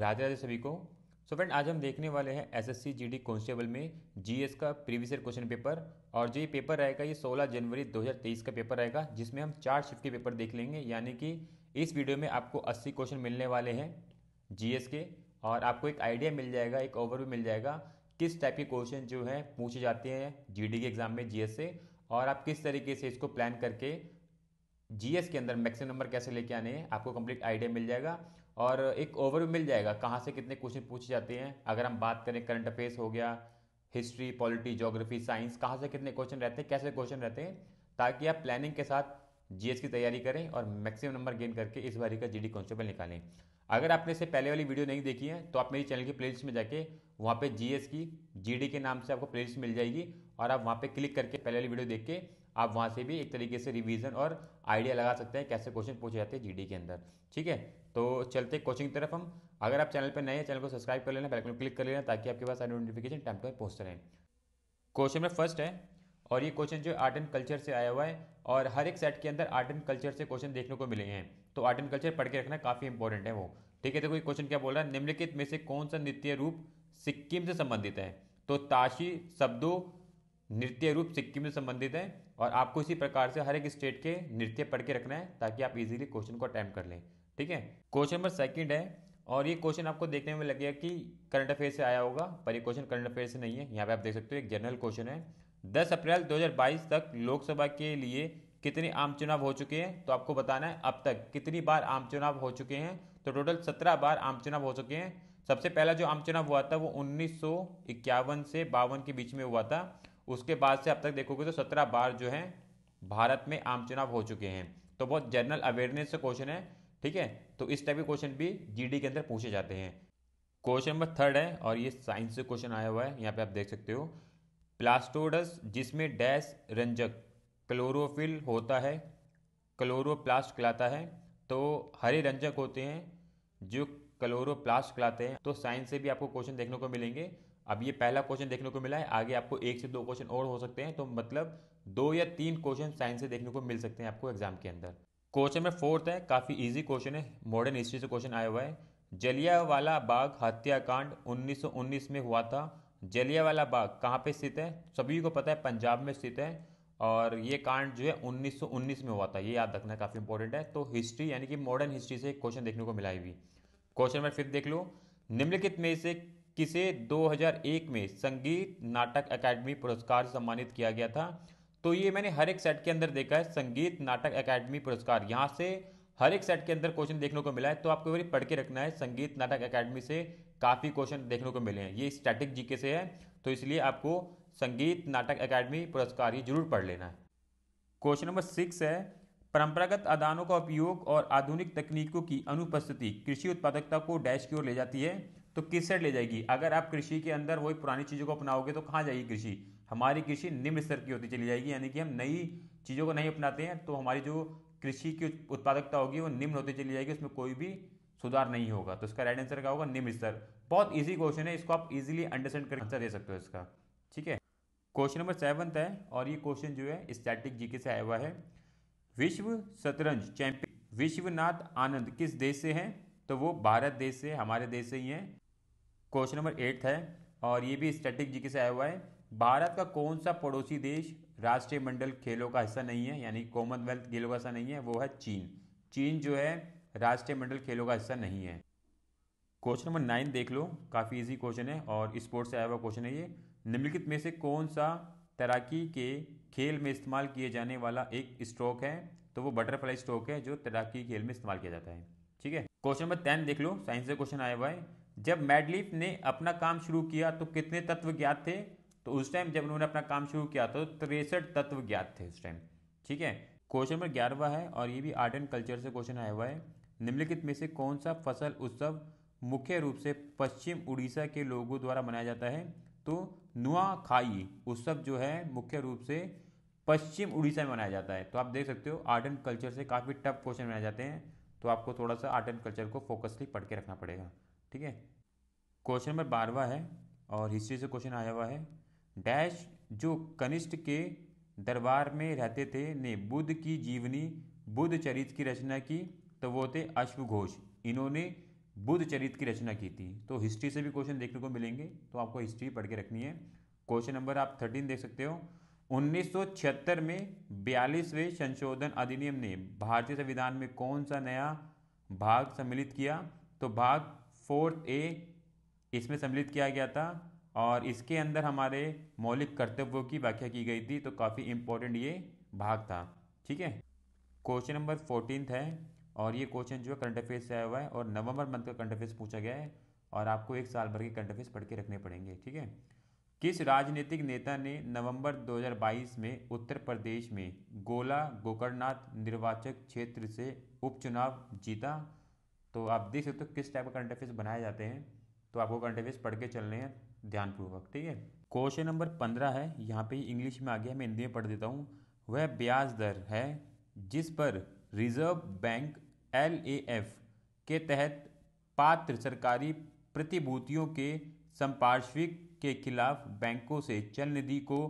राधे राधे सभी को सो so friend आज हम देखने वाले हैं एसएससी जीडी कांस्टेबल में जीएस का प्रीवियस ईयर क्वेश्चन पेपर और जो ये पेपर रहेगा ये 16 जनवरी 2023 का पेपर रहेगा जिसमें हम चार शिफ्ट के पेपर देख लेंगे यानी कि इस वीडियो में आपको 80 क्वेश्चन मिलने वाले हैं जीएस के और आपको एक आइडिया मिल जाएगा एक ओवरव्यू मिल जाएगा किस टाइप के क्वेश्चन जो है पूछे जाते हैं जी के एग्जाम में जी से और आप किस तरीके से इसको प्लान करके जीएस के अंदर मैक्सिमम नंबर कैसे लेके आने हैं आपको कंप्लीट आइडिया मिल जाएगा और एक ओवरव्यू मिल जाएगा कहाँ से कितने क्वेश्चन पूछे जाते हैं अगर हम बात करें करंट अफेयर्स हो गया हिस्ट्री पॉलिटी जोग्राफी साइंस कहाँ से कितने क्वेश्चन रहते हैं कैसे क्वेश्चन रहते हैं ताकि आप प्लानिंग के साथ जी की तैयारी करें और मैक्सिमम नंबर गेन करके इस बारी का डी कॉन्स्टेबल निकालें अगर आपने इससे पहले वाली वीडियो नहीं देखी है तो आप मेरी चैनल की प्लेलिस्ट में जाके वहाँ पे जीएस की जीडी के नाम से आपको प्लेलिस्ट मिल जाएगी और आप वहाँ पे क्लिक करके पहले वाली वीडियो देख के आप वहाँ से भी एक तरीके से रिवीजन और आइडिया लगा सकते हैं कैसे क्वेश्चन पूछे जाते हैं जीडी के अंदर ठीक है तो चलते कोचिंग की तरफ हम अगर आप चैनल पर नए हैं चैनल को सब्सक्राइब कर लेना बेल क्लिक कर लेना ताकि आपके पास नोटिफिकेशन टाइम पर पहुँचते रहे क्वेश्चन में फर्स्ट है और ये क्वेश्चन जो आर्ट एंड कल्चर से आया हुआ है और हर एक सेट के अंदर आर्ट एंड कल्चर से क्वेश्चन देखने को मिले हैं तो आर्ट एंड कल्चर पढ़ के रखना काफ़ी इंपॉर्टेंट है वो ठीक है देखो ये क्वेश्चन क्या बोल रहा है निम्नलिखित में से कौन सा नित्य रूप सिक्किम से संबंधित है तो ताशी शब्दों हम्म। नृत्य रूप सिक्किम से संबंधित है और आपको इसी प्रकार से हर एक स्टेट के नृत्य पढ़ के रखना है ताकि आप इजीली क्वेश्चन को अटैम्प कर लें ठीक है क्वेश्चन नंबर सेकंड है और ये क्वेश्चन आपको देखने में लगेगा कि करंट अफेयर से आया होगा पर ये क्वेश्चन करंट अफेयर से नहीं है यहाँ पे आप देख सकते हो एक जनरल क्वेश्चन है दस अप्रैल दो तक लोकसभा के लिए कितने आम चुनाव हो चुके हैं तो आपको बताना है अब तक कितनी बार आम चुनाव हो चुके हैं तो टोटल सत्रह बार आम चुनाव हो चुके हैं सबसे पहला जो आम चुनाव हुआ था वो उन्नीस से बावन के बीच में हुआ था उसके बाद से अब तक देखोगे तो सत्रह बार जो है भारत में आम चुनाव हो चुके हैं तो बहुत जनरल अवेयरनेस से क्वेश्चन है ठीक है तो इस टाइप के क्वेश्चन भी जीडी के अंदर पूछे जाते हैं क्वेश्चन नंबर थर्ड है और ये साइंस से क्वेश्चन आया हुआ है यहाँ पे आप देख सकते हो प्लास्टोडस जिसमें डैश रंजक क्लोरोफिल होता है क्लोरोप्लास्ट कहलाता है तो हरे रंजक होते हैं जो क्लोरोप्लास्ट कहलाते हैं तो साइंस से भी आपको क्वेश्चन देखने को मिलेंगे अब ये पहला क्वेश्चन देखने को मिला है आगे आपको एक से दो क्वेश्चन और हो सकते हैं तो मतलब दो या तीन क्वेश्चन साइंस से देखने को मिल सकते हैं आपको एग्जाम के अंदर क्वेश्चन में फोर्थ है काफ़ी इजी क्वेश्चन है मॉडर्न हिस्ट्री से क्वेश्चन आया हुआ है जलियावाला बाग हत्याकांड 1919 में हुआ था जलियावाला बाग कहाँ पे स्थित है सभी को पता है पंजाब में स्थित है और ये कांड जो है 1919 में हुआ था ये याद रखना काफ़ी इंपॉर्टेंट है तो हिस्ट्री यानी कि मॉडर्न हिस्ट्री से क्वेश्चन देखने को मिला भी क्वेश्चन नंबर फिफ्थ देख लो निम्नलिखित में से किसे 2001 में संगीत नाटक अकादमी पुरस्कार सम्मानित किया गया था तो ये मैंने हर एक सेट के अंदर देखा है संगीत नाटक अकादमी पुरस्कार यहाँ से हर एक सेट के अंदर क्वेश्चन देखने को मिला है तो आपको पढ़ के रखना है संगीत नाटक अकादमी से काफ़ी क्वेश्चन देखने को मिले हैं ये स्टैटिक जीके से है तो इसलिए आपको संगीत नाटक अकादमी पुरस्कार ही जरूर पढ़ लेना है क्वेश्चन नंबर सिक्स है परंपरागत आदानों का उपयोग और आधुनिक तकनीकों की अनुपस्थिति कृषि उत्पादकता को डैश की ओर ले जाती है तो किस साइड ले जाएगी अगर आप कृषि के अंदर वही पुरानी चीज़ों को अपनाओगे तो कहाँ जाएगी कृषि हमारी कृषि निम्न स्तर की होती चली जाएगी यानी कि हम नई चीज़ों को नहीं अपनाते हैं तो हमारी जो कृषि की उत्पादकता होगी वो निम्न होती चली जाएगी उसमें कोई भी सुधार नहीं होगा तो इसका राइट आंसर क्या होगा निम्न स्तर बहुत ईजी क्वेश्चन है इसको आप इजिली अंडरस्टैंड कर आंसर दे सकते हो इसका ठीक है क्वेश्चन नंबर सेवन है और ये क्वेश्चन जो है स्टैटिक जीके से आया हुआ है विश्व शतरंज चैंपियन विश्वनाथ आनंद किस देश से हैं तो वो भारत देश से हमारे देश से ही हैं क्वेश्चन नंबर एट है और ये भी स्टैटिक जीके से आया हुआ है भारत का कौन सा पड़ोसी देश राष्ट्रीय मंडल खेलों का हिस्सा नहीं है यानी कॉमनवेल्थ खेलों का हिस्सा नहीं है वो है चीन चीन जो है राष्ट्रीय मंडल खेलों का हिस्सा नहीं है क्वेश्चन नंबर नाइन देख लो काफ़ी इजी क्वेश्चन है और स्पोर्ट्स से आया हुआ क्वेश्चन है ये निम्नलिखित में से कौन सा तैराकी के खेल में इस्तेमाल किए जाने वाला एक स्ट्रोक है तो वो बटरफ्लाई स्ट्रोक है जो तैराकी खेल में इस्तेमाल किया जाता है ठीक है क्वेश्चन नंबर टेन देख लो साइंस से क्वेश्चन आया हुआ है जब मैडलिफ ने अपना काम शुरू किया तो कितने तत्व ज्ञात थे तो उस टाइम जब उन्होंने अपना काम शुरू किया तो तिरसठ तत्व ज्ञात थे उस टाइम ठीक है क्वेश्चन नंबर ग्यारहवा है और ये भी आर्ट एंड कल्चर से क्वेश्चन आया हुआ है निम्नलिखित में से कौन सा फसल उत्सव मुख्य रूप से पश्चिम उड़ीसा के लोगों द्वारा मनाया जाता है तो नुआ खाई उत्सव जो है मुख्य रूप से पश्चिम उड़ीसा में मनाया जाता है तो आप देख सकते हो आर्ट एंड कल्चर से काफ़ी टफ क्वेश्चन बनाए जाते हैं तो आपको थोड़ा सा आर्ट एंड कल्चर को फोकसली पढ़ के रखना पड़ेगा ठीक है क्वेश्चन नंबर बारहवा है और हिस्ट्री से क्वेश्चन आया हुआ है डैश जो कनिष्ठ के दरबार में रहते थे ने बुद्ध की जीवनी बुद्ध चरित की रचना की तो वो थे अश्व घोष इन्होंने बुद्ध चरित की रचना की थी तो हिस्ट्री से भी क्वेश्चन देखने को मिलेंगे तो आपको हिस्ट्री पढ़ के रखनी है क्वेश्चन नंबर आप थर्टीन देख सकते हो उन्नीस में बयालीसवें संशोधन अधिनियम ने भारतीय संविधान में कौन सा नया भाग सम्मिलित किया तो भाग फोर्थ ए इसमें सम्मिलित किया गया था और इसके अंदर हमारे मौलिक कर्तव्यों की व्याख्या की गई थी तो काफ़ी इम्पोर्टेंट ये भाग था ठीक है क्वेश्चन नंबर फोर्टीन है और ये क्वेश्चन जो है करंट अफेयर से आया हुआ है और नवंबर मंथ का करंट अफेयर्स पूछा गया है और आपको एक साल भर के करंट अफेयर्स पढ़ के रखने पड़ेंगे ठीक है किस राजनीतिक नेता ने नवंबर 2022 में उत्तर प्रदेश में गोला गोकर्णनाथ निर्वाचक क्षेत्र से उपचुनाव जीता तो आप देख सकते हो किस टाइप का करंट अफेयर्स बनाए जाते हैं तो आपको करंट अफेयर्स पढ़ के चलने हैं ध्यानपूर्वक ठीक है क्वेश्चन नंबर पंद्रह है यहाँ पे इंग्लिश में आ गया मैं हिंदी में पढ़ देता हूँ वह ब्याज दर है जिस पर रिजर्व बैंक एल के तहत पात्र सरकारी प्रतिभूतियों के संपार्श्विक के खिलाफ बैंकों से चल निधि को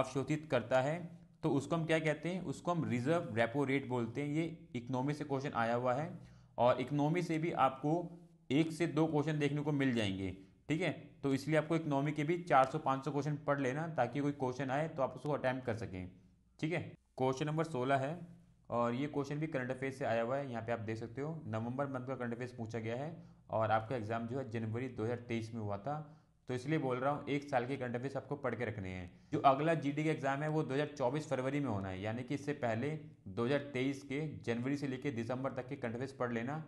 अवशोषित करता है तो उसको हम क्या कहते हैं उसको हम रिजर्व रेपो रेट बोलते हैं ये इकोनॉमी से क्वेश्चन आया हुआ है और इकोनॉमी से भी आपको एक से दो क्वेश्चन देखने को मिल जाएंगे ठीक है तो इसलिए आपको इकोनॉमी के भी 400-500 क्वेश्चन पढ़ लेना ताकि कोई क्वेश्चन आए तो आप उसको अटैम्प्ट कर सकें ठीक है क्वेश्चन नंबर सोलह है और ये क्वेश्चन भी करंट अफेयर से आया हुआ है यहाँ पे आप देख सकते हो नवंबर मंथ का करंट अफेयर पूछा गया है और आपका एग्ज़ाम जो है जनवरी 2023 में हुआ था तो इसलिए बोल रहा हूँ एक साल के करंट अफेयर्स आपको पढ़ के रखने हैं जो अगला जीडी का एग्जाम है वो 2024 फरवरी में होना है यानी कि इससे पहले 2023 के जनवरी से लेकर दिसंबर तक के करंट अफेयर्स पढ़ लेना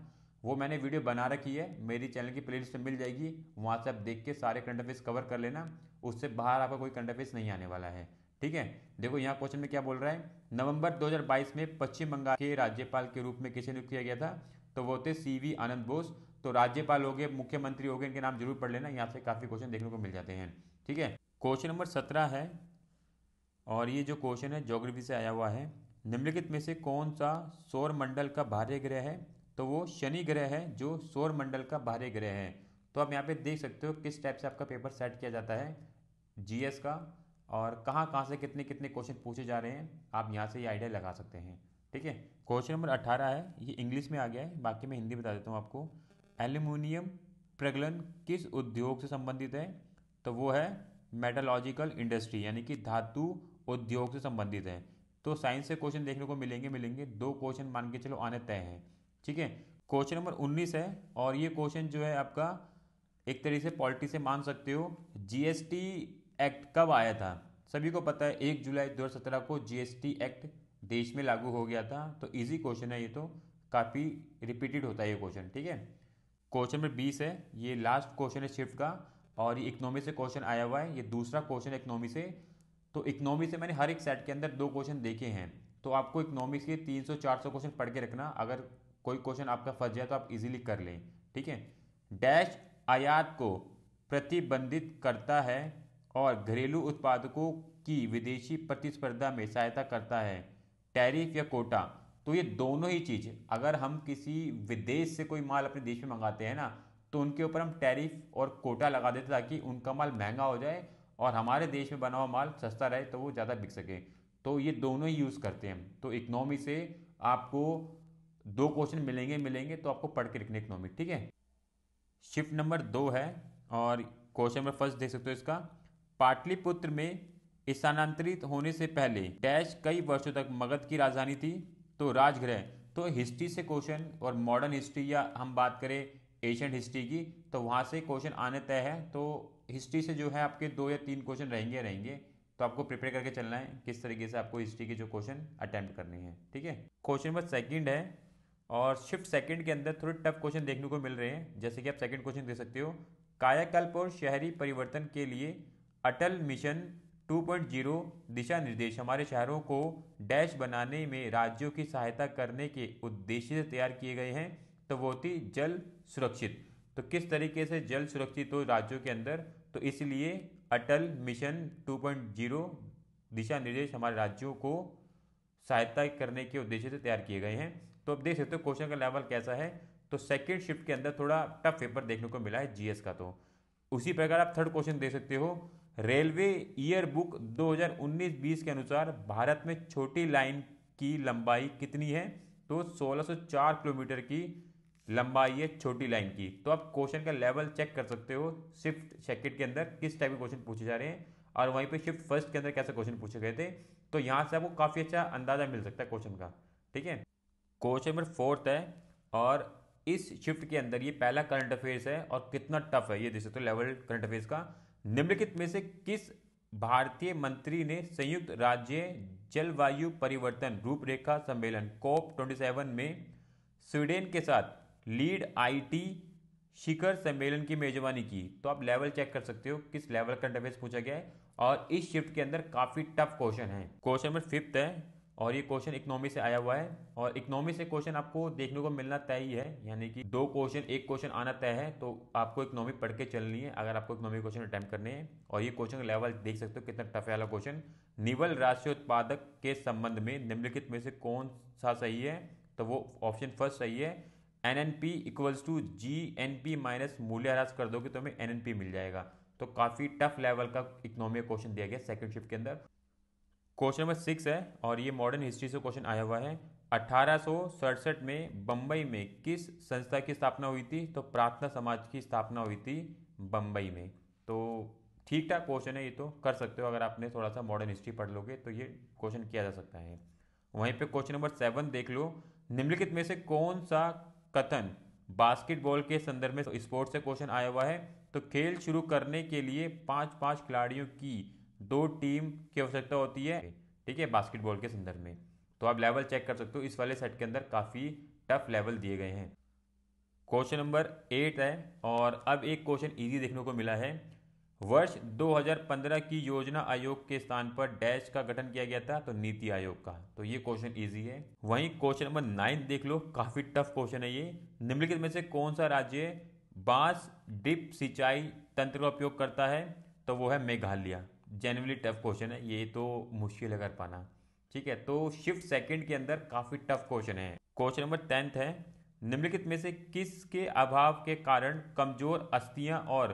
वो मैंने वीडियो बना रखी है मेरी चैनल की प्ले में मिल जाएगी वहाँ से आप देख के सारे करंट अफेयर्स कवर कर लेना उससे बाहर आपका कोई करंट अफेयर्स नहीं आने वाला है ठीक है देखो यहाँ क्वेश्चन में क्या बोल रहा है नवंबर 2022 में पश्चिम बंगाल के राज्यपाल के रूप में किसे नियुक्त किया गया था तो वो थे सी वी आनंद बोस तो राज्यपाल हो गए मुख्यमंत्री हो गए इनके नाम जरूर पढ़ लेना यहाँ से काफ़ी क्वेश्चन देखने को मिल जाते हैं ठीक है क्वेश्चन नंबर सत्रह है और ये जो क्वेश्चन है ज्योग्राफी से आया हुआ है निम्नलिखित में से कौन सा सौर मंडल का बाह्य ग्रह है तो वो शनि ग्रह है जो सौर मंडल का बाह्य ग्रह है तो आप यहाँ पे देख सकते हो किस टाइप से आपका पेपर सेट किया जाता है जीएस का और कहाँ कहाँ से कितने कितने क्वेश्चन पूछे जा रहे हैं आप यहाँ से ये आइडिया लगा सकते हैं ठीक है क्वेश्चन नंबर अट्ठारह है ये इंग्लिश में आ गया है बाकी मैं हिंदी बता देता हूँ आपको एल्यूमिनियम प्रगलन किस उद्योग से संबंधित है तो वो है मेटालॉजिकल इंडस्ट्री यानी कि धातु उद्योग से संबंधित है तो साइंस से क्वेश्चन देखने को मिलेंगे मिलेंगे दो क्वेश्चन मान के चलो आने तय हैं ठीक है क्वेश्चन नंबर 19 है और ये क्वेश्चन जो है आपका एक तरीके से पॉलिटी से मान सकते हो जीएसटी एक्ट कब आया था सभी को पता है एक जुलाई दो को जीएसटी एक्ट देश में लागू हो गया था तो इजी क्वेश्चन है ये तो काफ़ी रिपीटेड होता है ये क्वेश्चन ठीक है क्वेश्चन नंबर बीस है ये लास्ट क्वेश्चन है शिफ्ट का और ये इकनॉमी से क्वेश्चन आया हुआ है ये दूसरा क्वेश्चन है इकनॉमी से तो इकनॉमी से मैंने हर एक सेट के अंदर दो क्वेश्चन देखे हैं तो आपको इकनॉमिक्स के 300 400 क्वेश्चन पढ़ के रखना अगर कोई क्वेश्चन आपका फंस जाए तो आप इजीली कर लें ठीक है डैश आयात को प्रतिबंधित करता है और घरेलू उत्पादकों की विदेशी प्रतिस्पर्धा में सहायता करता है टैरिफ या कोटा तो ये दोनों ही चीज़ अगर हम किसी विदेश से कोई माल अपने देश में मंगाते हैं ना तो उनके ऊपर हम टैरिफ और कोटा लगा देते ताकि उनका माल महंगा हो जाए और हमारे देश में बना हुआ माल सस्ता रहे तो वो ज़्यादा बिक सके तो ये दोनों ही यूज़ करते हैं तो इकनॉमी से आपको दो क्वेश्चन मिलेंगे मिलेंगे तो आपको पढ़ के लिखने इकनॉमी ठीक है शिफ्ट नंबर दो है और क्वेश्चन नंबर फर्स्ट देख सकते हो इसका पाटलिपुत्र में स्थानांतरित होने से पहले डैश कई वर्षों तक मगध की राजधानी थी तो राजगृह तो हिस्ट्री से क्वेश्चन और मॉडर्न हिस्ट्री या हम बात करें एशियंट हिस्ट्री की तो वहाँ से क्वेश्चन आने तय है तो हिस्ट्री से जो है आपके दो या तीन क्वेश्चन रहेंगे रहेंगे तो आपको प्रिपेयर करके चलना है किस तरीके से आपको हिस्ट्री के जो क्वेश्चन अटैम्प्ट करने है ठीक है क्वेश्चन नंबर सेकंड है और शिफ्ट सेकंड के अंदर थोड़े टफ क्वेश्चन देखने को मिल रहे हैं जैसे कि आप सेकंड क्वेश्चन दे सकते हो कायाकल्प और शहरी परिवर्तन के लिए अटल मिशन 2.0 दिशा निर्देश हमारे शहरों को डैश बनाने में राज्यों की सहायता करने के उद्देश्य से तैयार किए गए हैं तो वो होती जल सुरक्षित तो किस तरीके से जल सुरक्षित हो राज्यों के अंदर तो इसलिए अटल मिशन 2.0 दिशा निर्देश हमारे राज्यों को सहायता करने के उद्देश्य से तैयार किए गए हैं तो अब देख सकते हो क्वेश्चन का लेवल कैसा है तो सेकेंड शिफ्ट के अंदर थोड़ा टफ पेपर देखने को मिला है जीएस का तो उसी प्रकार आप थर्ड क्वेश्चन देख सकते हो रेलवे ईयर बुक 2019-20 के अनुसार भारत में छोटी लाइन की लंबाई कितनी है तो 1604 किलोमीटर की लंबाई है छोटी लाइन की तो आप क्वेश्चन का लेवल चेक कर सकते हो शिफ्ट सेकेंड के अंदर किस टाइप के क्वेश्चन पूछे जा रहे हैं और वहीं पे शिफ्ट फर्स्ट के अंदर कैसे क्वेश्चन पूछे गए थे तो यहाँ से आपको काफ़ी अच्छा अंदाजा मिल सकता है क्वेश्चन का ठीक है क्वेश्चन नंबर फोर्थ है और इस शिफ्ट के अंदर ये पहला करंट अफेयर्स है और कितना टफ है ये देख सकते हो लेवल करंट अफेयर्स का निम्नलिखित में से किस भारतीय मंत्री ने संयुक्त राज्य जलवायु परिवर्तन रूपरेखा सम्मेलन कोप 27 में स्वीडन के साथ लीड आईटी शिखर सम्मेलन की मेजबानी की तो आप लेवल चेक कर सकते हो किस लेवल का इंटरफेस पूछा गया है और इस शिफ्ट के अंदर काफी टफ क्वेश्चन है क्वेश्चन नंबर फिफ्थ है और ये क्वेश्चन इकोनॉमी से आया हुआ है और इकोनॉमी से क्वेश्चन आपको देखने को मिलना तय ही है यानी कि दो क्वेश्चन एक क्वेश्चन आना तय है तो आपको इकोनॉमी पढ़ के चलनी है अगर आपको इकोनॉमी क्वेश्चन अटैम्प्ट करने हैं और ये क्वेश्चन लेवल देख सकते हो कितना टफ वाला क्वेश्चन निवल राष्ट्रीय उत्पादक के संबंध में निम्नलिखित में से कौन सा सही है तो वो ऑप्शन फर्स्ट सही है N N P equals to G N P minus मूल्य ह्रास कर दोगे तो हमें एन एन पी मिल जाएगा तो काफ़ी टफ लेवल का इकोनॉमी क्वेश्चन दिया गया सेकंड शिफ्ट के अंदर क्वेश्चन नंबर सिक्स है और ये मॉडर्न हिस्ट्री से क्वेश्चन आया हुआ है अठारह में बम्बई में किस संस्था की स्थापना हुई थी तो प्रार्थना समाज की स्थापना हुई थी बम्बई में तो ठीक ठाक क्वेश्चन है ये तो कर सकते हो अगर आपने थोड़ा सा मॉडर्न हिस्ट्री पढ़ लोगे तो ये क्वेश्चन किया जा सकता है वहीं पे क्वेश्चन नंबर सेवन देख लो निम्नलिखित में से कौन सा कथन बास्केटबॉल के संदर्भ में स्पोर्ट्स से क्वेश्चन आया हुआ है तो खेल शुरू करने के लिए पाँच पाँच खिलाड़ियों की दो टीम की आवश्यकता होती है ठीक है बास्केटबॉल के संदर्भ में तो आप लेवल चेक कर सकते हो इस वाले सेट के अंदर काफ़ी टफ लेवल दिए गए हैं क्वेश्चन नंबर एट है और अब एक क्वेश्चन इजी देखने को मिला है वर्ष 2015 की योजना आयोग के स्थान पर डैश का गठन किया गया था तो नीति आयोग का तो ये क्वेश्चन इजी है वहीं क्वेश्चन नंबर नाइन देख लो काफी टफ क्वेश्चन है ये निम्नलिखित में से कौन सा राज्य बांस ड्रिप सिंचाई तंत्र का उपयोग करता है तो वो है मेघालय जेनवली टफ क्वेश्चन है ये तो मुश्किल है कर पाना ठीक है तो शिफ्ट सेकंड के अंदर काफ़ी टफ क्वेश्चन है क्वेश्चन नंबर टेंथ है निम्नलिखित में से किस के अभाव के कारण कमज़ोर अस्थियाँ और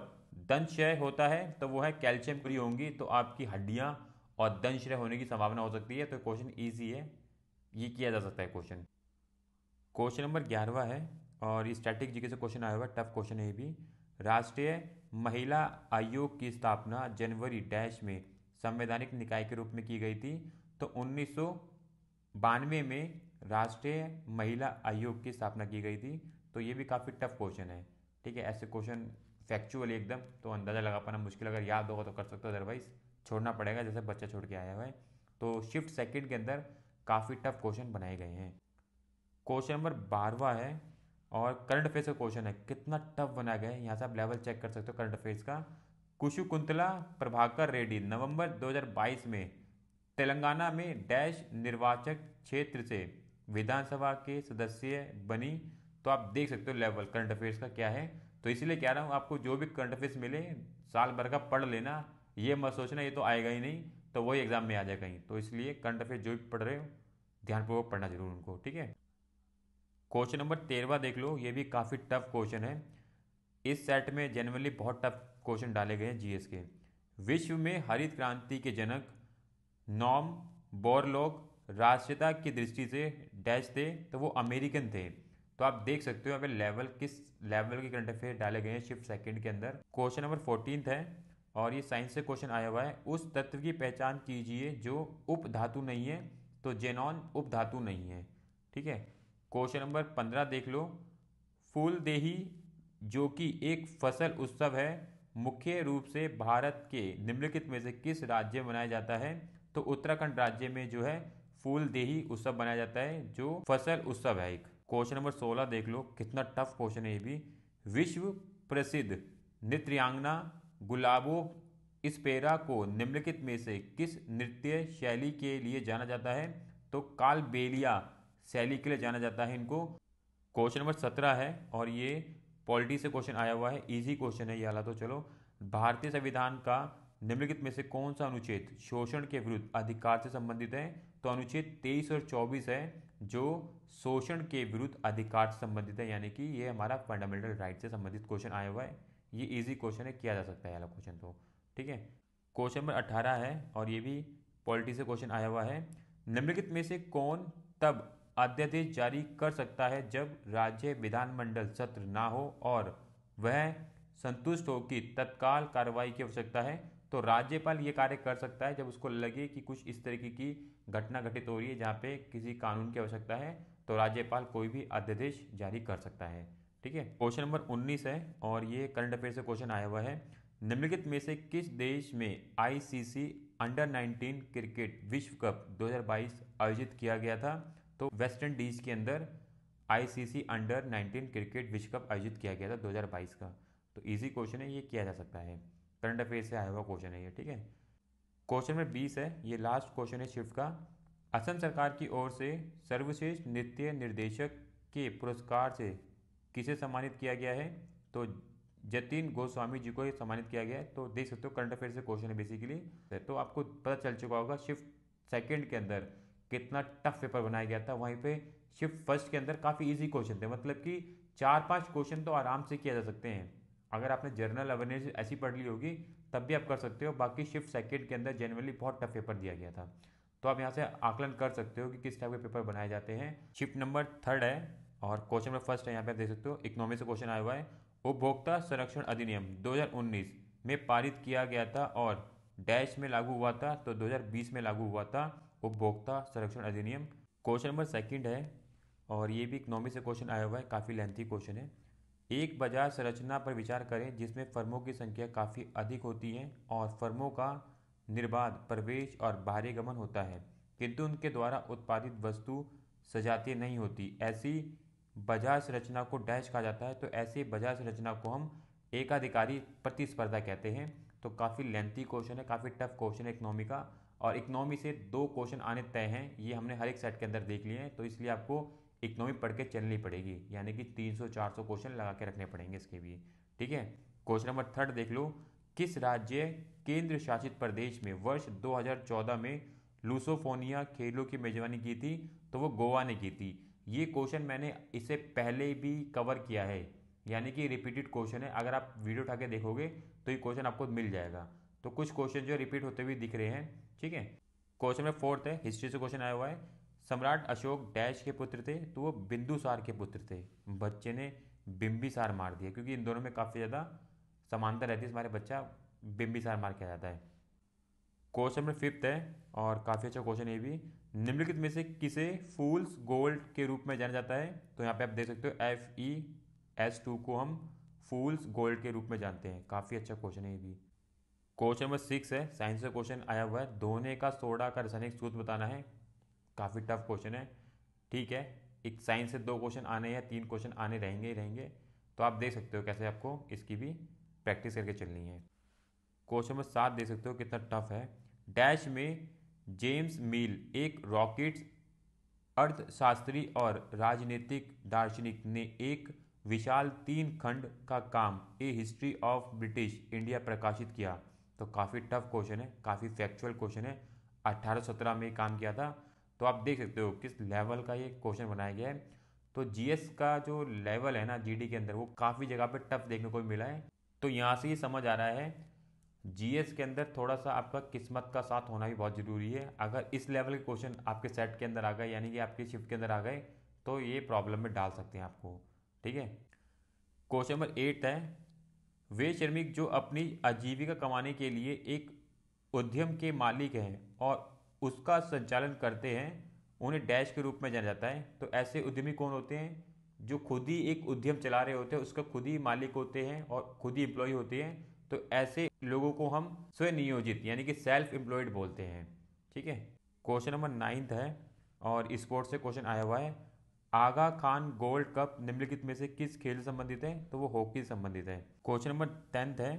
दंशय होता है तो वो है कैल्शियम पूरी होंगी तो आपकी हड्डियाँ और दंशय होने की संभावना हो सकती है तो क्वेश्चन ईजी है ये किया जा सकता है क्वेश्चन क्वेश्चन नंबर ग्यारहवा है और ये स्टैटिक जीके से क्वेश्चन आया हुआ टफ क्वेश्चन है ये भी राष्ट्रीय महिला आयोग की स्थापना जनवरी डैश में संवैधानिक निकाय के रूप में की गई थी तो उन्नीस बानवे में राष्ट्रीय महिला आयोग की स्थापना की गई थी तो ये भी काफ़ी टफ क्वेश्चन है ठीक है ऐसे क्वेश्चन फैक्चुअल एकदम तो अंदाज़ा लगा पाना मुश्किल अगर याद होगा तो कर सकते हो अदरवाइज छोड़ना पड़ेगा जैसे बच्चा छोड़ के आया हुआ है तो शिफ्ट सेकंड के अंदर काफ़ी टफ क्वेश्चन बनाए गए हैं क्वेश्चन नंबर बारहवा है और करंट अफेयर्स का क्वेश्चन है कितना टफ बनाया गया है यहाँ से आप लेवल चेक कर सकते हो करंट अफेयर्स का कुशु कुंतला प्रभाकर रेड्डी नवंबर 2022 में तेलंगाना में डैश निर्वाचक क्षेत्र से विधानसभा के सदस्य बनी तो आप देख सकते हो लेवल करंट अफेयर्स का क्या है तो इसलिए कह रहा हूँ आपको जो भी करंट अफेयर्स मिले साल भर का पढ़ लेना ये मत सोचना ये तो आएगा ही नहीं तो वही एग्जाम में आ जाए कहीं तो इसलिए करंट अफेयर जो भी पढ़ रहे हो ध्यानपूर्वक पढ़ना जरूर उनको ठीक है क्वेश्चन नंबर तेरहवा देख लो ये भी काफ़ी टफ क्वेश्चन है इस सेट में जनरली बहुत टफ क्वेश्चन डाले गए हैं जीएस के विश्व में हरित क्रांति के जनक नॉम बोरलोक राष्ट्रीयता की दृष्टि से डैश थे तो वो अमेरिकन थे तो आप देख सकते हो अभी लेवल किस लेवल के करंट अफेयर डाले गए हैं शिफ्ट सेकंड के अंदर क्वेश्चन नंबर फोर्टीन है और ये साइंस से क्वेश्चन आया हुआ है उस तत्व की पहचान कीजिए जो उप धातु नहीं है तो जेनॉन उप धातु नहीं है ठीक है क्वेश्चन नंबर पंद्रह देख लो फूलदेही जो कि एक फसल उत्सव है मुख्य रूप से भारत के निम्नलिखित में से किस राज्य में मनाया जाता है तो उत्तराखंड राज्य में जो है फूलदेही उत्सव मनाया जाता है जो फसल उत्सव है एक क्वेश्चन नंबर सोलह देख लो कितना टफ क्वेश्चन है ये भी विश्व प्रसिद्ध नृत्यांगना गुलाबो इस पेरा को निम्नलिखित में से किस नृत्य शैली के लिए जाना जाता है तो कालबेलिया शैली के लिए जाना जाता है इनको क्वेश्चन नंबर सत्रह है और ये पॉलिटी से क्वेश्चन आया हुआ है इजी क्वेश्चन है ये वाला तो चलो भारतीय संविधान का निम्नलिखित में से कौन सा अनुच्छेद शोषण के विरुद्ध अधिकार से संबंधित है तो अनुच्छेद तेईस और चौबीस है जो शोषण के विरुद्ध अधिकार से संबंधित है यानी कि ये हमारा फंडामेंटल राइट से संबंधित क्वेश्चन आया हुआ है ये इजी क्वेश्चन है किया जा सकता है वाला क्वेश्चन तो ठीक है क्वेश्चन नंबर अट्ठारह है और ये भी पॉलिटी से क्वेश्चन आया हुआ है निम्नलिखित में से कौन तब अध्यादेश जारी कर सकता है जब राज्य विधानमंडल सत्र ना हो और वह संतुष्ट हो कि तत्काल कार्रवाई की आवश्यकता है तो राज्यपाल ये कार्य कर सकता है जब उसको लगे कि कुछ इस तरीके की घटना घटित हो रही है जहाँ पे किसी कानून की आवश्यकता है तो राज्यपाल कोई भी अध्यादेश जारी कर सकता है ठीक है क्वेश्चन नंबर 19 है और ये करंट अफेयर से क्वेश्चन आया हुआ है निम्नलिखित में से किस देश में आईसीसी अंडर 19 क्रिकेट विश्व कप 2022 आयोजित किया गया था तो वेस्ट इंडीज़ के अंदर आईसीसी अंडर 19 क्रिकेट विश्व कप आयोजित किया गया था 2022 का तो इजी क्वेश्चन है ये किया जा सकता है करंट अफेयर से आया हुआ क्वेश्चन है ये ठीक है क्वेश्चन में 20 है ये लास्ट क्वेश्चन है शिफ्ट का असम सरकार की ओर से सर्वश्रेष्ठ नृत्य निर्देशक के पुरस्कार से किसे सम्मानित किया गया है तो जतिन गोस्वामी जी को सम्मानित किया गया है तो देख सकते हो करंट अफेयर से क्वेश्चन है बेसिकली तो आपको पता चल चुका होगा शिफ्ट सेकेंड के अंदर कितना टफ पेपर बनाया गया था वहीं पे शिफ्ट फर्स्ट के अंदर काफ़ी इजी क्वेश्चन थे मतलब कि चार पांच क्वेश्चन तो आराम से किया जा सकते हैं अगर आपने जर्नल अवेयरनेस ऐसी पढ़ ली होगी तब भी आप कर सकते हो बाकी शिफ्ट सेकेंड के अंदर जनरली बहुत टफ पेपर दिया गया था तो आप यहाँ से आकलन कर सकते हो कि किस टाइप के पेपर बनाए जाते हैं शिफ्ट नंबर थर्ड है और क्वेश्चन नंबर फर्स्ट है यहाँ पे देख सकते हो इकोनॉमी से क्वेश्चन आया हुआ है उपभोक्ता संरक्षण अधिनियम 2019 में पारित किया गया था और डैश में लागू हुआ था तो 2020 में लागू हुआ था उपभोक्ता संरक्षण अधिनियम क्वेश्चन नंबर सेकंड है और ये भी इकनॉमी से क्वेश्चन आया हुआ है काफ़ी लेंथी क्वेश्चन है एक बाजार संरचना पर विचार करें जिसमें फर्मों की संख्या काफ़ी अधिक होती है और फर्मों का निर्बाध प्रवेश और बाहरी गमन होता है किंतु उनके द्वारा उत्पादित वस्तु सजातीय नहीं होती ऐसी बाजार संरचना को डैश कहा जाता है तो ऐसी बाजार संरचना को हम एकाधिकारी प्रतिस्पर्धा कहते हैं तो काफ़ी लेंथी क्वेश्चन है काफ़ी टफ क्वेश्चन है इकनॉमी का और इकनॉमी से दो क्वेश्चन आने तय हैं ये हमने हर एक सेट के अंदर देख लिए हैं तो इसलिए आपको इकनॉमी पढ़ के चलनी पड़ेगी यानी कि 300-400 क्वेश्चन लगा के रखने पड़ेंगे इसके भी ठीक है क्वेश्चन नंबर थर्ड देख लो किस राज्य केंद्र शासित प्रदेश में वर्ष 2014 में लूसोफोनिया खेलों की मेजबानी की थी तो वो गोवा ने की थी ये क्वेश्चन मैंने इससे पहले भी कवर किया है यानी कि रिपीटेड क्वेश्चन है अगर आप वीडियो उठा के देखोगे तो ये क्वेश्चन आपको मिल जाएगा तो कुछ क्वेश्चन जो रिपीट होते हुए दिख रहे हैं ठीक है क्वेश्चन में फोर्थ है हिस्ट्री से क्वेश्चन आया हुआ है सम्राट अशोक डैश के पुत्र थे तो वो बिंदुसार के पुत्र थे बच्चे ने बिंबिसार मार दिया क्योंकि इन दोनों में काफ़ी ज़्यादा समानता रहती है हमारे बच्चा बिंबिसार मार किया जाता है क्वेश्चन नंबर फिफ्थ है और काफ़ी अच्छा क्वेश्चन ये भी निम्नलिखित में से किसे फूल्स गोल्ड के रूप में जाना जाता है तो यहाँ पे आप देख सकते हो एफ ई एस टू को हम फूल्स गोल्ड के रूप में जानते हैं काफ़ी अच्छा क्वेश्चन है ये भी क्वेश्चन नंबर सिक्स है साइंस का क्वेश्चन आया हुआ है धोने का सोडा का रासायनिक सूत्र बताना है काफ़ी टफ क्वेश्चन है ठीक है एक साइंस से दो क्वेश्चन आने या तीन क्वेश्चन आने रहेंगे ही रहेंगे तो आप देख सकते हो कैसे आपको इसकी भी प्रैक्टिस करके चलनी है क्वेश्चन नंबर सात देख सकते हो कितना टफ है डैश में जेम्स मिल एक रॉकेट अर्थशास्त्री और राजनीतिक दार्शनिक ने एक विशाल तीन खंड का काम a history of British India प्रकाशित किया तो काफ़ी टफ क्वेश्चन है काफ़ी फैक्चुअल क्वेश्चन है अट्ठारह सत्रह में काम किया था तो आप देख सकते हो किस लेवल का ये क्वेश्चन बनाया गया है तो जीएस का जो लेवल है ना जीडी के अंदर वो काफ़ी जगह पे टफ देखने को मिला है तो यहाँ से ही समझ आ रहा है जीएस के अंदर थोड़ा सा आपका किस्मत का साथ होना भी बहुत ज़रूरी है अगर इस लेवल के क्वेश्चन आपके सेट के अंदर आ गए यानी कि आपके शिफ्ट के अंदर आ गए तो ये प्रॉब्लम में डाल सकते हैं आपको ठीक है क्वेश्चन नंबर एट है वे श्रमिक जो अपनी आजीविका कमाने के लिए एक उद्यम के मालिक हैं और उसका संचालन करते हैं उन्हें डैश के रूप में जाना जाता है तो ऐसे उद्यमी कौन होते हैं जो खुद ही एक उद्यम चला रहे होते हैं उसका खुद ही मालिक होते हैं और खुद ही एम्प्लॉय होते हैं तो ऐसे लोगों को हम स्वनियोजित यानी कि सेल्फ एम्प्लॉयड बोलते हैं ठीक है क्वेश्चन नंबर नाइन्थ है और स्पोर्ट्स से क्वेश्चन आया हुआ है आगा खान गोल्ड कप निम्नलिखित में से किस खेल से संबंधित है तो वो हॉकी संबंधित है क्वेश्चन नंबर टेंथ है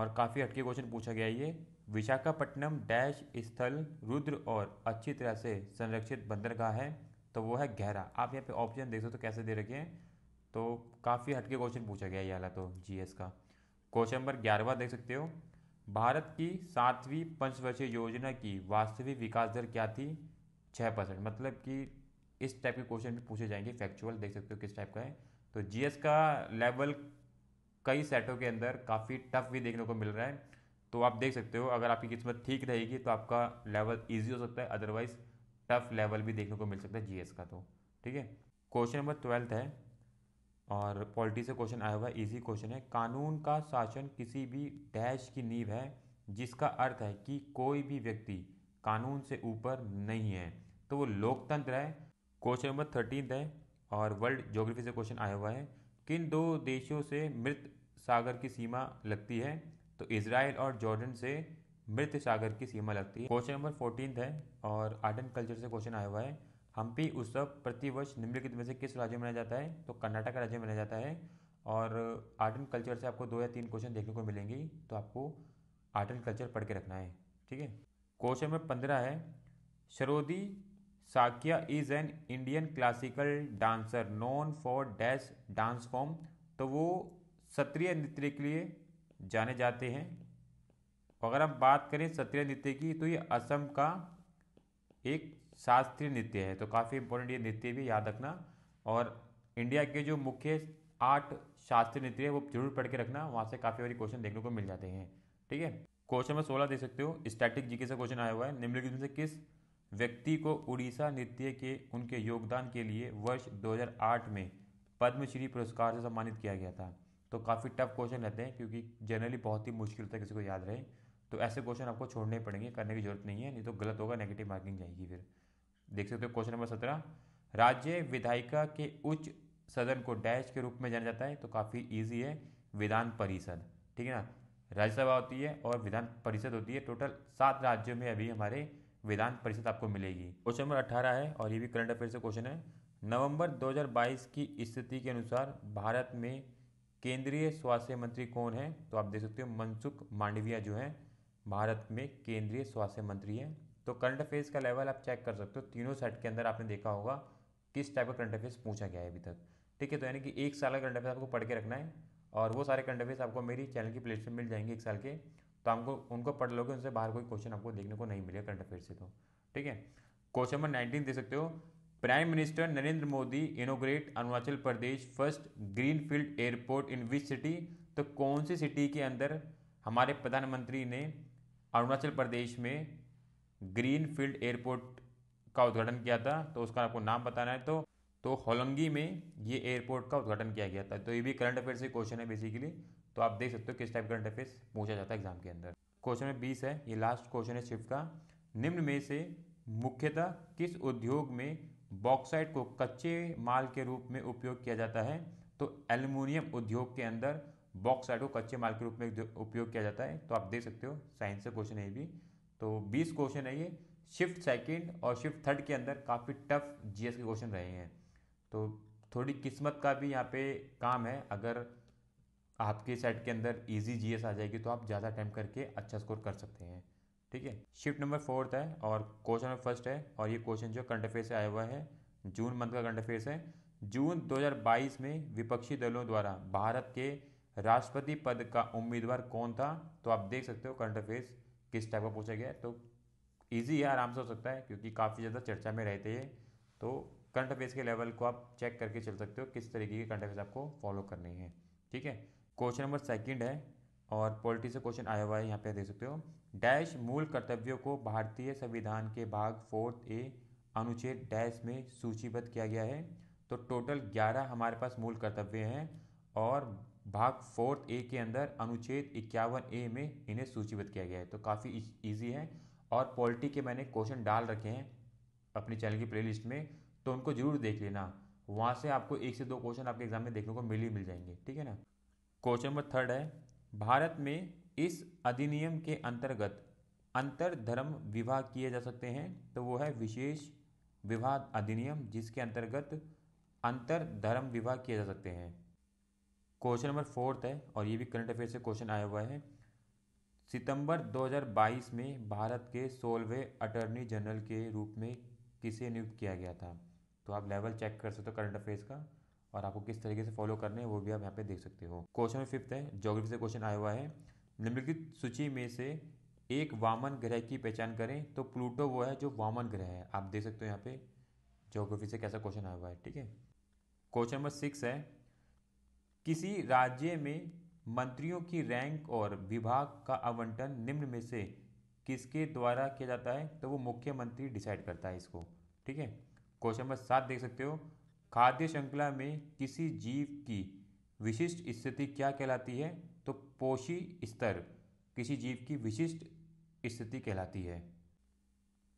और काफ़ी हटके क्वेश्चन पूछा गया ये विशाखापट्टनम डैश स्थल रुद्र और अच्छी तरह से संरक्षित बंदरगाह है तो वो है गहरा आप यहाँ पे ऑप्शन देख सकते हो तो कैसे दे रखे हैं तो काफ़ी हटके क्वेश्चन पूछा गया ये वाला तो जी का क्वेश्चन नंबर ग्यारहवा देख सकते हो भारत की सातवीं पंचवर्षीय योजना की वास्तविक विकास दर क्या थी छः परसेंट मतलब कि इस टाइप के क्वेश्चन भी पूछे जाएंगे फैक्चुअल देख सकते हो किस टाइप का है तो जीएस का लेवल कई सेटों के अंदर काफ़ी टफ भी देखने को मिल रहा है तो आप देख सकते हो अगर आपकी किस्मत ठीक रहेगी तो आपका लेवल ईजी हो सकता है अदरवाइज टफ लेवल भी देखने को मिल सकता है जीएस का तो ठीक है क्वेश्चन नंबर ट्वेल्थ है और पॉलिटी से क्वेश्चन आया हुआ है ईजी क्वेश्चन है कानून का शासन किसी भी डैश की नींव है जिसका अर्थ है कि कोई भी व्यक्ति कानून से ऊपर नहीं है तो वो लोकतंत्र है क्वेश्चन नंबर थर्टीन है और वर्ल्ड जोग्राफी से क्वेश्चन आया हुआ है किन दो देशों से मृत सागर की सीमा लगती है तो इसराइल और जॉर्डन से मृत सागर की सीमा लगती है क्वेश्चन नंबर फोर्टीन है और आर्ट एंड कल्चर से क्वेश्चन आया हुआ है हम्पी उत्सव प्रतिवर्ष निम्नलिखित में से किस राज्य में मनाया जाता है तो कर्नाटक राज्य में मनाया जाता है और आर्ट एंड कल्चर से आपको दो या तीन क्वेश्चन देखने को मिलेंगी तो आपको आर्ट एंड कल्चर पढ़ के रखना है ठीक है क्वेश्चन नंबर पंद्रह है Sharodi Saikia is an Indian classical dancer known for dash dance form तो वो सत्रीय नृत्य के लिए जाने जाते हैं तो अगर हम बात करें सत्रीय नृत्य की तो ये असम का एक शास्त्रीय नृत्य है तो काफ़ी इंपॉर्टेंट ये नृत्य भी याद रखना और इंडिया के जो मुख्य आठ शास्त्रीय नृत्य है वो जरूर पढ़ के रखना वहाँ से काफ़ी सारे क्वेश्चन देखने को मिल जाते हैं ठीक है क्वेश्चन में सोलह दे सकते हो स्टैटिक जीके से क्वेश्चन आया हुआ है निम्नलिखित में से किस व्यक्ति को उड़ीसा नृत्य के उनके योगदान के लिए वर्ष 2008 में पद्मश्री पुरस्कार से सम्मानित किया गया था तो काफ़ी टफ क्वेश्चन रहते हैं क्योंकि जनरली बहुत ही मुश्किल होता है किसी को याद रहे तो ऐसे क्वेश्चन आपको छोड़ने पड़ेंगे करने की जरूरत नहीं है नहीं तो गलत होगा नेगेटिव मार्किंग जाएगी फिर देख सकते हो क्वेश्चन नंबर सत्रह राज्य विधायिका के उच्च सदन को डैश के रूप में जाना जाता है तो काफ़ी ईजी है विधान परिषद ठीक है ना राज्यसभा होती है और विधान परिषद होती है टोटल सात राज्यों में अभी हमारे विधान परिषद आपको मिलेगी क्वेश्चन नंबर अट्ठारह है और ये भी करंट अफेयर से क्वेश्चन है नवंबर 2022 की स्थिति के अनुसार भारत में केंद्रीय स्वास्थ्य मंत्री कौन है तो आप देख सकते हो मनसुख मांडविया जो है भारत में केंद्रीय स्वास्थ्य मंत्री हैं तो करंट अफेयर्स का लेवल आप चेक कर सकते हो तीनों सेट के अंदर आपने देखा होगा किस टाइप का करंट अफेयर्स पूछा गया है अभी तक ठीक है तो यानी कि एक साल का करंट अफेयर्स आपको पढ़ के रखना है और वो सारे करंट अफेयर्स आपको मेरी चैनल की प्लेट में मिल जाएंगे एक साल के तो आपको उनको पढ़ लोगे उनसे बाहर कोई क्वेश्चन आपको देखने को नहीं मिलेगा करंट अफेयर से तो ठीक है क्वेश्चन नंबर नाइनटीन दे सकते हो prime minister Narendra Modi inaugurate Arunachal Pradesh first green field airport in which city तो कौन सी सिटी के अंदर हमारे प्रधानमंत्री ने अरुणाचल प्रदेश में ग्रीन फील्ड एयरपोर्ट का उद्घाटन किया था तो उसका आपको नाम बताना है तो तो होलंगी में ये एयरपोर्ट का उद्घाटन किया गया था तो ये भी करंट अफेयर से क्वेश्चन है बेसिकली तो आप देख सकते हो किस टाइप का करंट अफेयर्स पूछा जाता है एग्जाम के अंदर क्वेश्चन नंबर बीस है ये लास्ट क्वेश्चन है शिफ्ट का निम्न में से मुख्यतः किस उद्योग में बॉक्साइट को कच्चे माल के रूप में उपयोग किया जाता है तो एल्यूमिनियम उद्योग के अंदर बॉक्साइट को कच्चे माल के रूप में उपयोग किया जाता है तो आप देख सकते हो साइंस से क्वेश्चन है ये भी तो बीस क्वेश्चन है ये शिफ्ट सेकेंड और शिफ्ट थर्ड के अंदर काफ़ी टफ जीएस के क्वेश्चन रहे हैं तो थोड़ी किस्मत का भी यहाँ पे काम है अगर आपके सेट के अंदर ईजी जी आ जाएगी तो आप ज़्यादा टाइम करके अच्छा स्कोर कर सकते हैं ठीक है शिफ्ट नंबर फोर्थ है और क्वेश्चन नंबर फर्स्ट है और ये क्वेश्चन जो करंट अफेयर से आया हुआ है जून मंथ का करंट अफेयर्स है जून 2022 में विपक्षी दलों द्वारा भारत के राष्ट्रपति पद का उम्मीदवार कौन था तो आप देख सकते हो करंट अफेयर्स किस टाइप का पूछा गया है तो ईजी है आराम से हो सकता है क्योंकि काफ़ी ज़्यादा चर्चा में रहते हैं तो करंट अफेयर्स के लेवल को आप चेक करके चल सकते हो किस तरीके के करंट अफेयर्स आपको फॉलो करने हैं ठीक है क्वेश्चन नंबर सेकंड है और पॉलिटी से क्वेश्चन आया हुआ है यहाँ पे देख सकते हो डैश मूल कर्तव्यों को भारतीय संविधान के भाग फोर्थ ए अनुच्छेद डैश में सूचीबद्ध किया गया है तो टोटल ग्यारह हमारे पास मूल कर्तव्य हैं और भाग फोर्थ ए के अंदर अनुच्छेद इक्यावन ए में इन्हें सूचीबद्ध किया गया है तो काफ़ी ईजी है और पॉलिटी के मैंने क्वेश्चन डाल रखे हैं अपने चैनल की प्लेलिस्ट में तो उनको जरूर देख लेना वहाँ से आपको एक से दो क्वेश्चन आपके एग्जाम में देखने को मिल ही मिल जाएंगे ठीक है ना क्वेश्चन नंबर थर्ड है भारत में इस अधिनियम के अंतर्गत अंतर धर्म विवाह किए जा सकते हैं तो वो है विशेष विवाह अधिनियम जिसके अंतर्गत अंतर धर्म विवाह किए जा सकते हैं क्वेश्चन नंबर फोर्थ है और ये भी करंट अफेयर से क्वेश्चन आया हुआ है सितंबर 2022 में भारत के सोलहवें अटर्नी जनरल के रूप में किसे नियुक्त किया गया था तो आप लेवल चेक कर सकते हो करंट अफेयर्स का और आपको किस तरीके से फॉलो करने हैं वो भी आप यहाँ पे देख सकते हो क्वेश्चन फिफ्थ है ज्योग्राफी से क्वेश्चन आया हुआ है निम्नलिखित सूची में से एक वामन ग्रह की पहचान करें तो प्लूटो वो है जो वामन ग्रह है आप देख सकते हो यहाँ पे ज्योग्राफी से कैसा क्वेश्चन आया हुआ है ठीक है क्वेश्चन नंबर सिक्स है किसी राज्य में मंत्रियों की रैंक और विभाग का आवंटन निम्न में से किसके द्वारा किया जाता है तो वो मुख्यमंत्री डिसाइड करता है इसको ठीक है क्वेश्चन नंबर सात देख सकते हो खाद्य श्रृंखला में किसी जीव की विशिष्ट स्थिति क्या कहलाती है तो पोषी स्तर किसी जीव की विशिष्ट स्थिति कहलाती है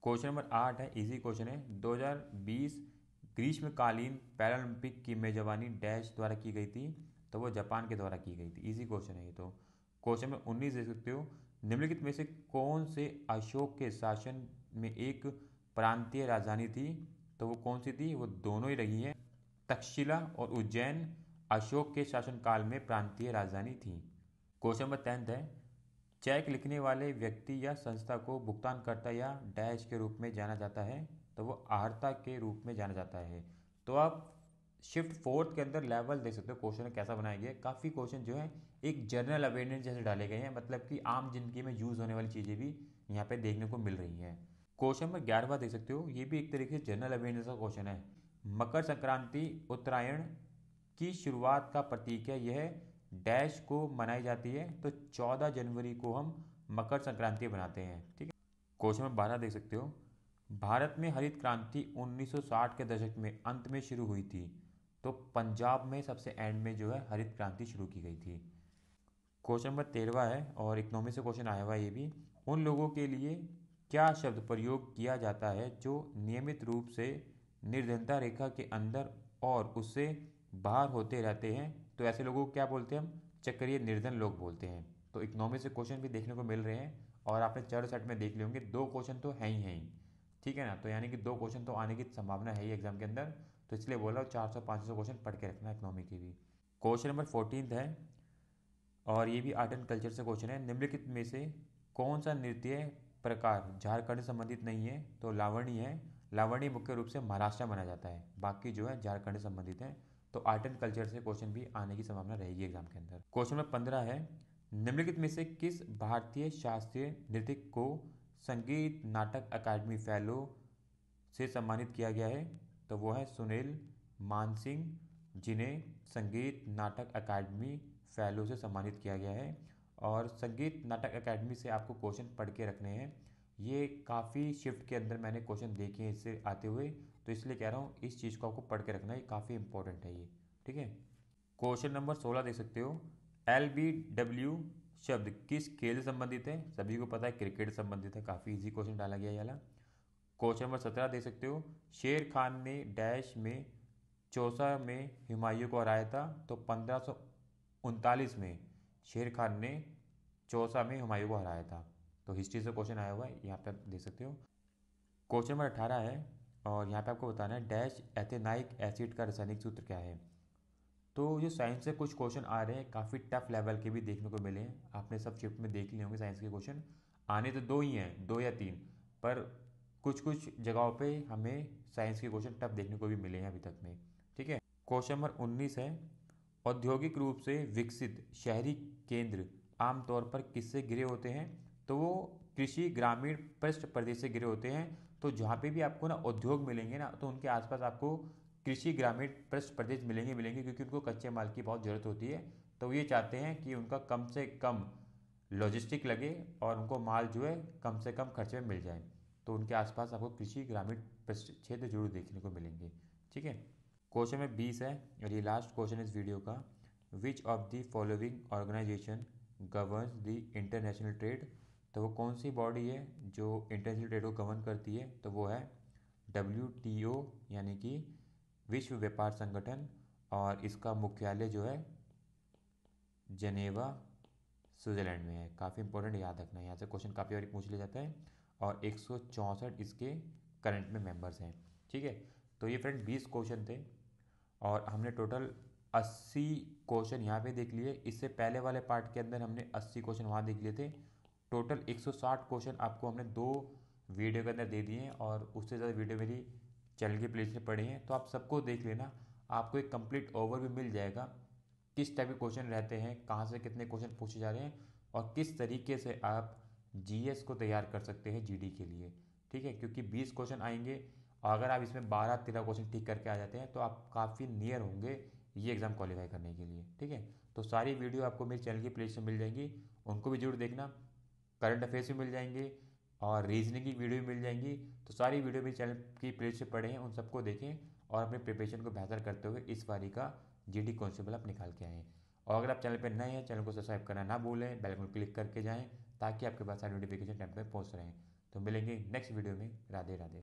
क्वेश्चन नंबर आठ है इजी क्वेश्चन है 2020 ग्रीष्मकालीन पैरालंपिक की मेजबानी डैश द्वारा की गई थी तो वो जापान के द्वारा की गई थी इजी क्वेश्चन है ये तो क्वेश्चन नंबर उन्नीस देख सकते हो निम्नलिखित में से कौन से अशोक के शासन में एक प्रांतीय राजधानी थी तो वो कौन सी थी वो दोनों ही रही हैं तक्षशिला और उज्जैन अशोक के शासनकाल में प्रांतीय राजधानी थी क्वेश्चन नंबर टेंथ है चेक लिखने वाले व्यक्ति या संस्था को भुगतानकर्ता या डैश के रूप में जाना जाता है तो वो आहर्ता के रूप में जाना जाता है तो आप शिफ्ट फोर्थ के अंदर लेवल देख सकते हो क्वेश्चन कैसा बनाया गया काफ़ी क्वेश्चन जो है एक जर्नल अवेयरनेस जैसे डाले गए हैं मतलब कि आम जिंदगी में यूज़ होने वाली चीज़ें भी यहाँ पे देखने को मिल रही हैं क्वेश्चन नंबर ग्यारहवा देख सकते हो ये भी एक तरीके से जनरल अवेयरनेस का क्वेश्चन है मकर संक्रांति उत्तरायण की शुरुआत का प्रतीक है यह डैश को मनाई जाती है तो 14 जनवरी को हम मकर संक्रांति बनाते हैं ठीक है क्वेश्चन नंबर बारह देख सकते हो भारत में हरित क्रांति 1960 के दशक में अंत में शुरू हुई थी तो पंजाब में सबसे एंड में जो है हरित क्रांति शुरू की गई थी क्वेश्चन नंबर तेरहवा है और इकोनॉमी से क्वेश्चन आया हुआ ये भी उन लोगों के लिए क्या शब्द प्रयोग किया जाता है जो नियमित रूप से निर्धनता रेखा के अंदर और उससे बाहर होते रहते हैं तो ऐसे लोगों को क्या बोलते हैं हम चक्रिय निर्धन लोग बोलते हैं तो इकनॉमी से क्वेश्चन भी देखने को मिल रहे हैं और आपने चर सेट में देख लिए होंगे दो क्वेश्चन तो हैं ही हैं ठीक है ना तो यानी कि दो क्वेश्चन तो आने की संभावना है ही एग्जाम के अंदर तो इसलिए बोला चार सौ पाँच सौ क्वेश्चन पढ़ के रखना इकनॉमी के भी क्वेश्चन नंबर फोर्टीन है और ये भी आर्ट एंड कल्चर से क्वेश्चन है निम्नलिखित में से कौन सा नृत्य प्रकार झारखंड संबंधित नहीं है तो लावणी है लावणी मुख्य रूप से महाराष्ट्र में माना जाता है बाकी जो है झारखंड से संबंधित है तो आर्ट एंड कल्चर से क्वेश्चन भी आने की संभावना रहेगी एग्जाम के अंदर क्वेश्चन नंबर पंद्रह है निम्नलिखित में से किस भारतीय शास्त्रीय नृत्य को संगीत नाटक अकादमी फैलो से सम्मानित किया गया है तो वो है सुनील मानसिंह जिन्हें संगीत नाटक अकादमी फैलो से सम्मानित किया गया है और संगीत नाटक अकादमी से आपको क्वेश्चन पढ़ के रखने हैं ये काफ़ी शिफ्ट के अंदर मैंने क्वेश्चन देखे हैं इससे आते हुए तो इसलिए कह रहा हूँ इस चीज़ को आपको पढ़ के रखना ये काफ़ी इंपॉर्टेंट है ये ठीक है क्वेश्चन नंबर सोलह देख सकते हो एल बी डब्ल्यू शब्द किस खेल से संबंधित है सभी को पता है क्रिकेट संबंधित है काफ़ी इजी क्वेश्चन डाला गया यहाँ क्वेश्चन नंबर सत्रह देख सकते हो शेर खान ने डैश में चौसा में हिमायू को हराया था तो पंद्रह में शेर खान ने चौसा में हिमायू को हराया था तो हिस्ट्री से क्वेश्चन आया हुआ है यहाँ पे आप देख सकते हो क्वेश्चन नंबर अठारह है और यहाँ पे आपको बताना है डैश एथेनाइक एसिड का रासायनिक सूत्र क्या है तो जो साइंस से कुछ क्वेश्चन आ रहे हैं काफ़ी टफ लेवल के भी देखने को मिले हैं आपने सब शिफ्ट में देख लिए होंगे साइंस के क्वेश्चन आने तो दो ही हैं दो या तीन पर कुछ कुछ जगहों पे हमें साइंस के क्वेश्चन टफ देखने को भी मिले हैं अभी तक में ठीक है क्वेश्चन नंबर उन्नीस है औद्योगिक रूप से विकसित शहरी केंद्र आमतौर पर किससे घिरे होते हैं तो वो कृषि ग्रामीण पृष्ठ प्रदेश से घिरे होते हैं तो जहाँ पे भी आपको ना उद्योग मिलेंगे ना तो उनके आसपास आपको कृषि ग्रामीण पृष्ठ प्रदेश मिलेंगे मिलेंगे क्योंकि उनको कच्चे माल की बहुत ज़रूरत होती है तो ये चाहते हैं कि उनका कम से कम लॉजिस्टिक लगे और उनको माल जो है कम से कम खर्चे में मिल जाए तो उनके आसपास आपको कृषि ग्रामीण पृष्ठ क्षेत्र जरूर देखने को मिलेंगे ठीक है क्वेश्चन में बीस है और ये लास्ट क्वेश्चन इस वीडियो का which of the following organisation govern the international trade तो वो कौन सी बॉडी है जो इंटरनेशनल ट्रेड को गवर्न करती है तो वो है डब्ल्यू यानी कि विश्व व्यापार संगठन और इसका मुख्यालय जो है जनेवा स्विट्ज़रलैंड में है काफ़ी इंपॉर्टेंट याद रखना है यहाँ से क्वेश्चन काफ़ी बार पूछ लिया जाता है और एक इसके करंट में मेंबर्स हैं ठीक है तो ये फ्रेंड 20 क्वेश्चन थे और हमने टोटल 80 क्वेश्चन यहाँ पे देख लिए इससे पहले वाले पार्ट के अंदर हमने 80 क्वेश्चन वहाँ देख लिए थे टोटल 160 क्वेश्चन आपको हमने दो वीडियो के अंदर दे दिए हैं और उससे ज़्यादा वीडियो मेरी चैनल की प्लेस में पड़ी हैं तो आप सबको देख लेना आपको एक कंप्लीट ओवरव्यू मिल जाएगा किस टाइप के क्वेश्चन रहते हैं कहाँ से कितने क्वेश्चन पूछे जा रहे हैं और किस तरीके से आप जी को तैयार कर सकते हैं जी के लिए ठीक है क्योंकि बीस क्वेश्चन आएंगे और अगर आप इसमें बारह तेरह क्वेश्चन ठीक करके आ जाते हैं तो आप काफ़ी नियर होंगे ये एग्ज़ाम क्वालिफाई करने के लिए ठीक है तो सारी वीडियो आपको मेरे चैनल की प्लेस में मिल जाएंगी उनको भी जरूर देखना करंट अफेयर्स भी मिल जाएंगे और रीजनिंग की वीडियो भी मिल जाएंगी तो सारी वीडियो मेरे चैनल की प्ले से पड़े हैं उन सबको देखें और अपने प्रिपरेशन को बेहतर करते हुए इस बारी का जी डी कॉन्स्टेबल आप निकाल के आएँ और अगर आप चैनल पर नए हैं चैनल को सब्सक्राइब करना ना भूलें बेल आइकन क्लिक करके जाएँ ताकि आपके पास सारी नोटिफिकेशन टाइम पर पहुँच रहे हैं तो मिलेंगे नेक्स्ट वीडियो में राधे राधे